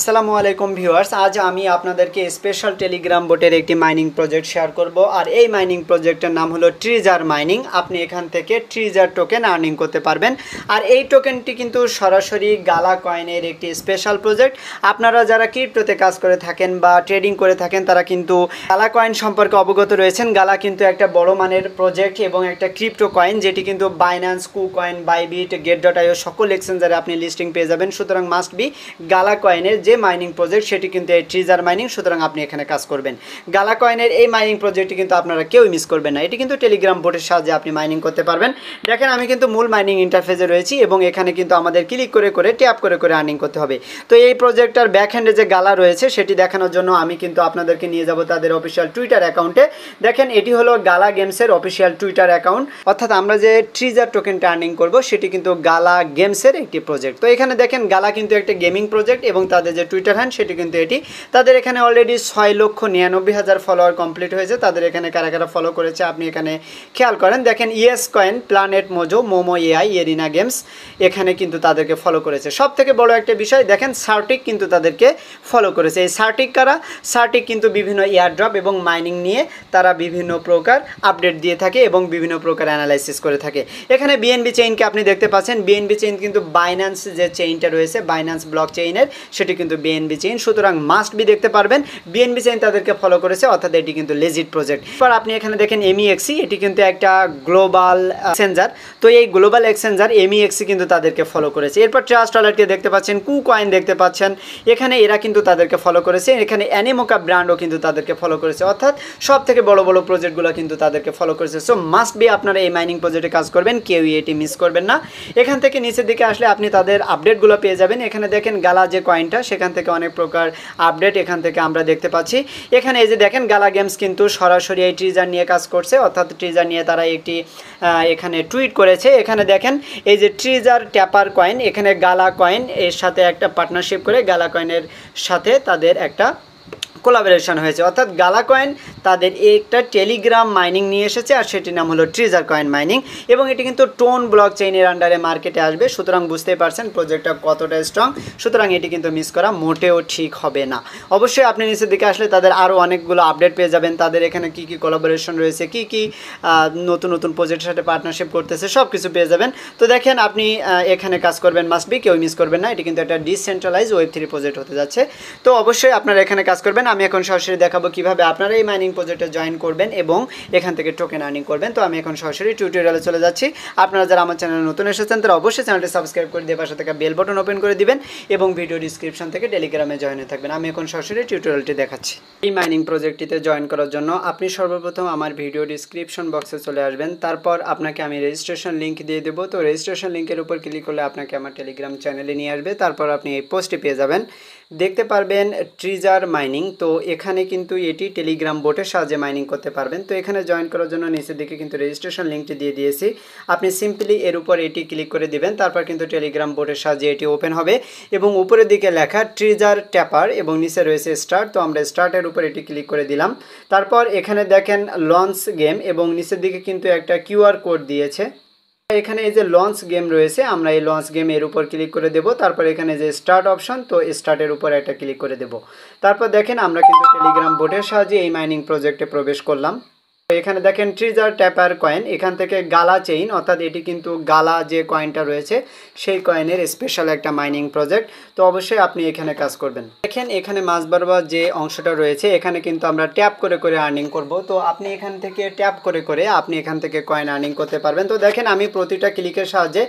আসসালামু আলাইকুম ভিউয়ার্স আজ আমি আপনাদেরকে স্পেশাল টেলিগ্রাম বোটের একটি মাইনিং প্রজেক্ট শেয়ার করব আর এই মাইনিং প্রজেক্টের নাম হলো ট্রিজার মাইনিং আপনি এখান থেকে ট্রিজার টোকেন আর্নিং করতে পারবেন আর এই টোকেনটি কিন্তু সরাসরি গালা কয়েনের একটি স্পেশাল প্রজেক্ট আপনারা যারা ক্রিপ্টোতে কাজ করে থাকেন বা ট্রেডিং করে থাকেন তারা কিন্তু গালা কয়েন সম্পর্কে অবগত রয়েছেন গালা কিন্তু একটা বড় মানের প্রজেক্ট এবং একটা ক্রিপ্টো কয়েন যেটি কিন্তু Binance KuCoin Bybit gate dot io সকল এক্সচেঞ্জারে আপনি লিস্টিং পেয়ে যাবেন সুতরাং মাস্ট বি গালা কয়েনের যে মাইনিং প্রজেক্ট সেটি কিন্তু এই ট্রিজার মাইনিং সুতরাং আপনি এখানে কাজ করবেন গালা কয়েনের এই মাইনিং প্রজেক্টটি কিন্তু আপনারা কেউ মিস করবেন না এটি কিন্তু টেলিগ্রাম বোর্ডের সাহায্যে আপনি মাইনিং করতে পারবেন দেখেন আমি কিন্তু মূল মাইনিং ইন্টারফেসে রয়েছি এবং এখানে কিন্তু আমাদের ক্লিক করে করে ট্যাপ করে করে আর্নিং করতে হবে তো এই প্রজেক্টটার ব্যাকহ্যান্ডে যে গালা রয়েছে সেটি দেখানোর জন্য আমি কিন্তু আপনাদেরকে নিয়ে যাব তাদের অফিসিয়াল টুইটার অ্যাকাউন্টে দেখেন এটি হলো গালা গেমসের অফিসিয়াল টুইটার অ্যাকাউন্ট অর্থাৎ আমরা যে ট্রিজার টোকেনটা আর্নিং করব সেটি কিন্তু গালা গেমসের একটি প্রজেক্ট তো এখানে দেখেন গালা কিন্তু একটা গেমিং প্রজেক্ট এবং তাদের যে টুইটার হ্যান্ড সেটি কিন্তু এটি তাদের এখানে অলরেডি ছয় লক্ষ নিরানব্বই হাজার ফলোয়ার কমপ্লিট হয়েছে তাদের এখানে কারা কারা ফলো করেছে আপনি এখানে খেয়াল করেন দেখেন Yescoin planet Mojo Momo AI arena games এখানে কিন্তু তাদেরকে ফলো করেছে সব থেকে বড় একটা বিষয় দেখেন সার্টিক কিন্তু তাদেরকে ফলো করেছে এই সার্টিক কারা সার্টিক কিন্তু বিভিন্ন এয়ারড্রপ এবং মাইনিং নিয়ে তারা বিভিন্ন প্রকার আপডেট দিয়ে থাকে এবং বিভিন্ন প্রকার অ্যানালাইসিস করে থাকে এখানে বিএনবি চেইনকে আপনি দেখতে পাচ্ছেন বিএনবি চেইন কিন্তু বাইন্যান্স যে চেইনটা রয়েছে বাইন্যান্স ব্লক চেইনের সেটি কিন্তু বিএনবি চেইন সুতরাং মাস্ট বি দেখতে পারবেন বিএনবি চেইন তাদেরকে ফলো করেছে অর্থাৎ এটি কিন্তু লেজিট প্রজেক্ট এবার আপনি এখানে দেখেন এমইএক্সি e e, এটি কিন্তু একটা গ্লোবাল এক্সচেঞ্জার তো এই গ্লোবাল এক্সচেঞ্জার এমইএক্সি কিন্তু তাদেরকে ফলো করেছে এরপর ট্রাস্ট ওয়ালেটকে দেখতে পাচ্ছেন কু কয়েন দেখতে পাচ্ছেন এখানে এরা কিন্তু তাদেরকে ফলো করেছে এখানে অ্যানিমোকা ব্র্যান্ডও কিন্তু তাদেরকে ফলো করেছে অর্থাৎ সব থেকে বড় বড় প্রজেক্টগুলো কিন্তু তাদেরকে ফলো করেছে সো মাস্ট বি আপনারা এই মাইনিং প্রজেক্টে কাজ করবেন কেউই এটি মিস করবেন না এখান থেকে নিচের দিকে আসলে আপনি তাদের আপডেটগুলো পেয়ে যাবেন এখানে দেখেন গালা যে কয়েনটা সেখান থেকে অনেক প্রকার আপডেট এখান থেকে আমরা দেখতে পাচ্ছি এখানে এই যে দেখেন গালা গেমস কিন্তু সরাসরি এই ট্রিজার নিয়ে কাজ করছে অর্থাৎ ট্রিজার নিয়ে তারা একটি এখানে টুইট করেছে এখানে দেখেন এই যে ট্রিজার ট্যাপার কয়েন এখানে গালা কয়েন এর সাথে একটা পার্টনারশিপ করে গালা কয়েনের সাথে তাদের একটা কোলাবোরেশন হয়েছে অর্থাৎ গালা কয়েন তাদের একটা টেলিগ্রাম মাইনিং নিয়ে এসেছে আর সেটির নাম হলো ট্রিজার কয়েন মাইনিং এবং এটি কিন্তু টোন ব্লক চেইনের আন্ডারে মার্কেটে আসবে সুতরাং বুঝতেই পারছেন প্রজেক্টটা কতটা স্ট্রং সুতরাং এটি কিন্তু মিস করা মোটেও ঠিক হবে না অবশ্যই আপনি নিচের দিকে আসলে তাদের আরও অনেকগুলো আপডেট পেয়ে যাবেন তাদের এখানে কি কি কোলাবোরেশন রয়েছে কি কি নতুন নতুন প্রজেক্টের সাথে পার্টনারশিপ করতেছে সব কিছু পেয়ে যাবেন তো দেখেন আপনি এখানে কাজ করবেন মাস্ট বি কেউ মিস করবেন না এটি কিন্তু একটা ডিসেন্ট্রালাইজ ওয়েব থ্রি প্রজেক্ট হতে যাচ্ছে তো অবশ্যই আপনারা এখানে কাজ করবেন আমি এখন সরাসরি দেখাবো কিভাবে আপনারা এই মাইনিং প্রজেক্টে জয়েন করবেন এবং এখান থেকে টোকেন আর্নিং করবেন তো আমি এখন সরাসরি টিউটোরিয়ালে চলে যাচ্ছি আপনারা যারা আমার চ্যানেলে নতুন এসেছেন তারা অবশ্যই চ্যানেলটি সাবস্ক্রাইব করে দিয়ে পাশে থেকে বেল বটন ওপেন করে দিবেন এবং ভিডিও ডিসক্রিপশন থেকে টেলিগ্রামে জয়েন হয়ে থাকবেন আমি এখন সরাসরি টিউটোরিয়ালটি দেখাচ্ছি এই মাইনিং প্রজেক্টটিতে জয়েন করার জন্য আপনি সর্বপ্রথম আমার ভিডিও ডিসক্রিপশন বক্সে চলে আসবেন তারপর আপনাকে আমি রেজিস্ট্রেশন লিঙ্ক দিয়ে দেবো তো রেজিস্ট্রেশন লিঙ্কের উপর ক্লিক করলে আপনাকে আমার টেলিগ্রাম চ্যানেলে নিয়ে আসবে তারপর আপনি এই পোস্টটি পেয়ে যাবেন দেখতে পারবেন ট্রিজার মাইনিং তো এখানে কিন্তু এটি টেলিগ্রাম বোটের সাহায্যে মাইনিং করতে পারবেন তো এখানে জয়েন করার জন্য নিচের দিকে কিন্তু রেজিস্ট্রেশন লিঙ্কটি দিয়ে দিয়েছি আপনি সিম্পলি এর উপর এটি ক্লিক করে দিবেন তারপর কিন্তু টেলিগ্রাম বোটের সাহায্যে এটি ওপেন হবে এবং উপরের দিকে লেখা ট্রিজার ট্যাপার এবং নিচে রয়েছে স্টার্ট তো আমরা স্টার্টের উপর এটি ক্লিক করে দিলাম তারপর এখানে দেখেন লঞ্চ গেম এবং নিচের দিকে কিন্তু একটা কিউআর কোড দিয়েছে এখানে এই যে লঞ্চ গেম রয়েছে আমরা এই লঞ্চ গেম এর উপর ক্লিক করে দেব তারপর এখানে যে স্টার্ট অপশন তো স্টার্টের উপর একটা ক্লিক করে দেব তারপর দেখেন আমরা কিন্তু টেলিগ্রাম বোটের সাহায্যে এই মাইনিং প্রজেক্টে প্রবেশ করলাম এখানে দেখেন ট্রিজার ট্যাপার কয়েন এখান থেকে গালা চেইন অর্থাৎ এটি কিন্তু গালা যে কয়েনটা রয়েছে সেই কয়েনের স্পেশাল একটা মাইনিং প্রজেক্ট তো অবশ্যই আপনি এখানে কাজ করবেন দেখেন এখানে মাছ বারবার যে অংশটা রয়েছে এখানে কিন্তু আমরা ট্যাপ করে করে আর্নিং করব তো আপনি এখান থেকে ট্যাপ করে করে আপনি এখান থেকে কয়েন আর্নিং করতে পারবেন তো দেখেন আমি প্রতিটা ক্লিকের সাহায্যে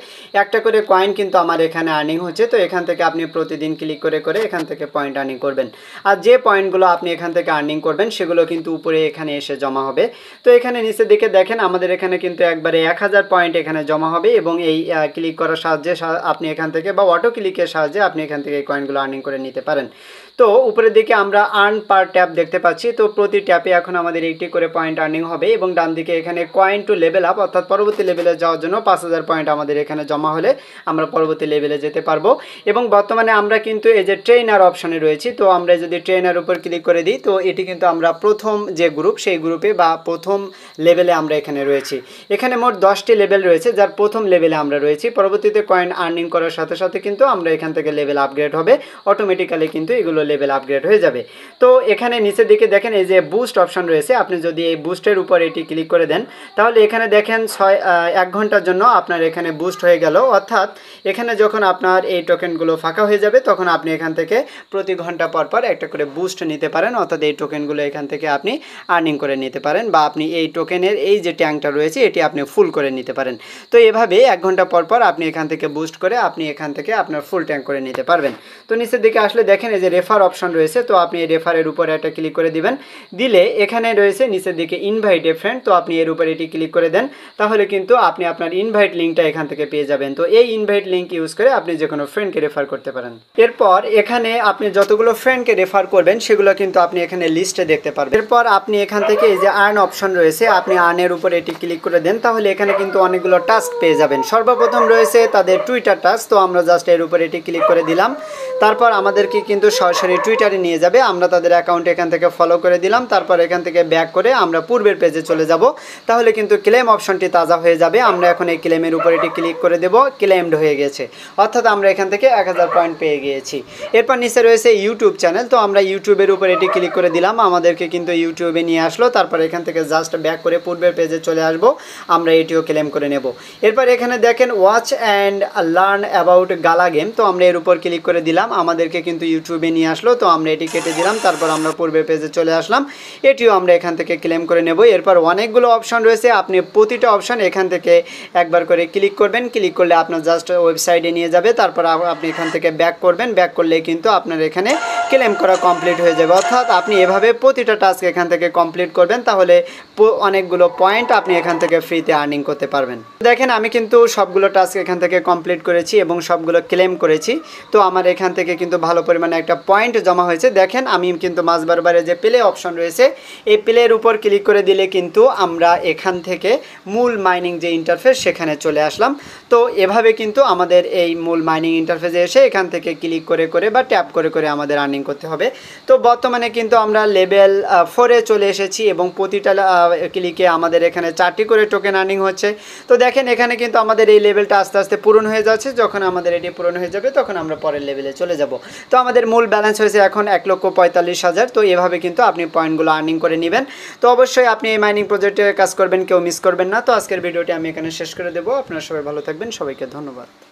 একটা করে কয়েন কিন্তু আমার এখানে আর্নিং হচ্ছে তো এখান থেকে আপনি প্রতিদিন ক্লিক করে করে এখান থেকে পয়েন্ট আর্নিং করবেন আর যে পয়েন্টগুলো আপনি এখান থেকে আর্নিং করবেন সেগুলো কিন্তু উপরে এখানে এসে জমা হবে তো এখানে নিচে দিকে দেখেন আমাদের এখানে কিন্তু একবারে এক হাজার পয়েন্ট এখানে জমা হবে এবং এই ক্লিক করার সাহায্যে আপনি এখান থেকে বা অটো ক্লিকের সাহায্যে আপনি এখান থেকে এই কয়েনগুলো আর্নিং করে নিতে পারেন তো উপরের দিকে আমরা আর্ন পার ট্যাপ দেখতে পাচ্ছি তো প্রতি ট্যাপে এখন আমাদের একটি করে পয়েন্ট আর্নিং হবে এবং ডান দিকে এখানে কয়েন টু লেভেল আপ অর্থাৎ পরবর্তী লেভেলে যাওয়ার জন্য পাঁচ হাজার পয়েন্ট আমাদের এখানে জমা হলে আমরা পরবর্তী লেভেলে যেতে পারবো এবং বর্তমানে আমরা কিন্তু এই যে ট্রেনার অপশানে রয়েছি তো আমরা যদি ট্রেনার উপর ক্লিক করে দিই তো এটি কিন্তু আমরা প্রথম যে গ্রুপ সেই গ্রুপে বা প্রথম লেভেলে আমরা এখানে রয়েছি এখানে মোট দশটি লেভেল রয়েছে যার প্রথম লেভেলে আমরা রয়েছি পরবর্তীতে কয়েন আর্নিং করার সাথে সাথে কিন্তু আমরা এখান থেকে লেভেল আপগ্রেড হবে অটোমেটিক্যালি কিন্তু এগুলো লেভেল আপগ্রেড হয়ে যাবে তো এখানে নিচের দিকে দেখেন এই যে বুস্ট অপশন রয়েছে আপনি যদি এই বুস্টের উপর এটি ক্লিক করে দেন তাহলে এখানে দেখেন ছয় এক ঘন্টার জন্য আপনার এখানে বুস্ট হয়ে গেল অর্থাৎ এখানে যখন আপনার এই টোকেনগুলো ফাঁকা হয়ে যাবে তখন আপনি এখান থেকে প্রতি ঘন্টা পর পর একটা করে বুস্ট নিতে পারেন অর্থাৎ এই টোকেনগুলো এখান থেকে আপনি আর্নিং করে নিতে পারেন বা আপনি এই টোকেনের এই যে ট্যাঙ্কটা রয়েছে এটি আপনি ফুল করে নিতে পারেন তো এভাবে এক ঘন্টা পর পর আপনি এখান থেকে বুস্ট করে আপনি এখান থেকে আপনার ফুল ট্যাঙ্ক করে নিতে পারবেন তো নিচের দিকে আসলে দেখেন এই যে রেফার রেফার অপশন রয়েছে তো আপনি এই রেফারের উপরে একটা ক্লিক করে দিবেন দিলে এখানে রয়েছে নিচের দিকে ইনভাইট এ ফ্রেন্ড তো আপনি এর উপরে এটি ক্লিক করে দেন তাহলে কিন্তু আপনি আপনার ইনভাইট লিঙ্কটা এখান থেকে পেয়ে যাবেন তো এই ইনভাইট লিঙ্ক ইউজ করে আপনি যে কোনো ফ্রেন্ডকে রেফার করতে পারেন এরপর এখানে আপনি যতগুলো ফ্রেন্ডকে রেফার করবেন সেগুলো কিন্তু আপনি এখানে লিস্টে দেখতে পারবেন এরপর আপনি এখান থেকে এই যে আর্ন অপশন রয়েছে আপনি আর্নের উপরে এটি ক্লিক করে দেন তাহলে এখানে কিন্তু অনেকগুলো টাস্ক পেয়ে যাবেন সর্বপ্রথম রয়েছে তাদের টুইটার টাস্ক তো আমরা জাস্ট এর উপরে এটি ক্লিক করে দিলাম তারপর আমাদেরকে কিন্তু সরাসরি সরাসরি টুইটারে নিয়ে যাবে আমরা তাদের অ্যাকাউন্ট এখান থেকে ফলো করে দিলাম তারপর এখান থেকে ব্যাক করে আমরা পূর্বের পেজে চলে যাব তাহলে কিন্তু ক্লেম অপশনটি তাজা হয়ে যাবে আমরা এখন এই ক্লেমের উপর এটি ক্লিক করে দেব ক্লেমড হয়ে গেছে অর্থাৎ আমরা এখান থেকে এক পয়েন্ট পেয়ে গিয়েছি এরপর নিচে রয়েছে ইউটিউব চ্যানেল তো আমরা ইউটিউবের উপর এটি ক্লিক করে দিলাম আমাদেরকে কিন্তু ইউটিউবে নিয়ে আসলো তারপর এখান থেকে জাস্ট ব্যাক করে পূর্বের পেজে চলে আসব আমরা এটিও ক্লেম করে নেব এরপর এখানে দেখেন watch and learn about Gala game তো আমরা এর উপর ক্লিক করে দিলাম আমাদেরকে কিন্তু ইউটিউবে নিয়ে আসলো তো আমরা এটি কেটে দিলাম তারপর আমরা পূর্বের পেজে চলে আসলাম এটিও আমরা এখান থেকে ক্লেম করে নেব এরপর অনেকগুলো অপশান রয়েছে আপনি প্রতিটা অপশান এখান থেকে একবার করে ক্লিক করবেন ক্লিক করলে আপনার জাস্ট ওয়েবসাইটে নিয়ে যাবে তারপর আপনি এখান থেকে ব্যাক করবেন ব্যাক করলে কিন্তু আপনার এখানে ক্লেম করা কমপ্লিট হয়ে যাবে অর্থাৎ আপনি এভাবে প্রতিটা টাস্ক এখান থেকে কমপ্লিট করবেন তাহলে অনেকগুলো পয়েন্ট আপনি এখান থেকে ফ্রিতে আর্নিং করতে পারবেন দেখেন আমি কিন্তু সবগুলো টাস্ক এখান থেকে কমপ্লিট করেছি এবং সবগুলো ক্লেম করেছি তো আমার এখান থেকে কিন্তু ভালো পরিমাণে একটা পয়েন্ট পয়েন্ট জমা হয়েছে দেখেন আমি কিন্তু মাছ যে প্লে অপশন রয়েছে এই প্লের উপর ক্লিক করে দিলে কিন্তু আমরা এখান থেকে মূল মাইনিং যে ইন্টারফেস সেখানে চলে আসলাম তো এভাবে কিন্তু আমাদের এই মূল মাইনিং ইন্টারফেসে এসে এখান থেকে ক্লিক করে করে বা ট্যাপ করে করে আমাদের আর্নিং করতে হবে তো বর্তমানে কিন্তু আমরা লেভেল ফোরে চলে এসেছি এবং প্রতিটা ক্লিকে আমাদের এখানে চারটি করে টোকেন আর্নিং হচ্ছে তো দেখেন এখানে কিন্তু আমাদের এই লেভেলটা আস্তে আস্তে পূরণ হয়ে যাচ্ছে যখন আমাদের এটি পূরণ হয়ে যাবে তখন আমরা পরের লেভেলে চলে যাব তো আমাদের মূল ব্যালেন্স ব্যালেন্স হয়েছে এখন এক লক্ষ পঁয়তাল্লিশ হাজার তো এভাবে কিন্তু আপনি পয়েন্টগুলো আর্নিং করে নেবেন তো অবশ্যই আপনি এই মাইনিং প্রজেক্টে কাজ করবেন কেউ মিস করবেন না তো আজকের ভিডিওটি আমি এখানে শেষ করে দেবো আপনারা সবাই ভালো থাকবেন সবাইকে ধন্যবাদ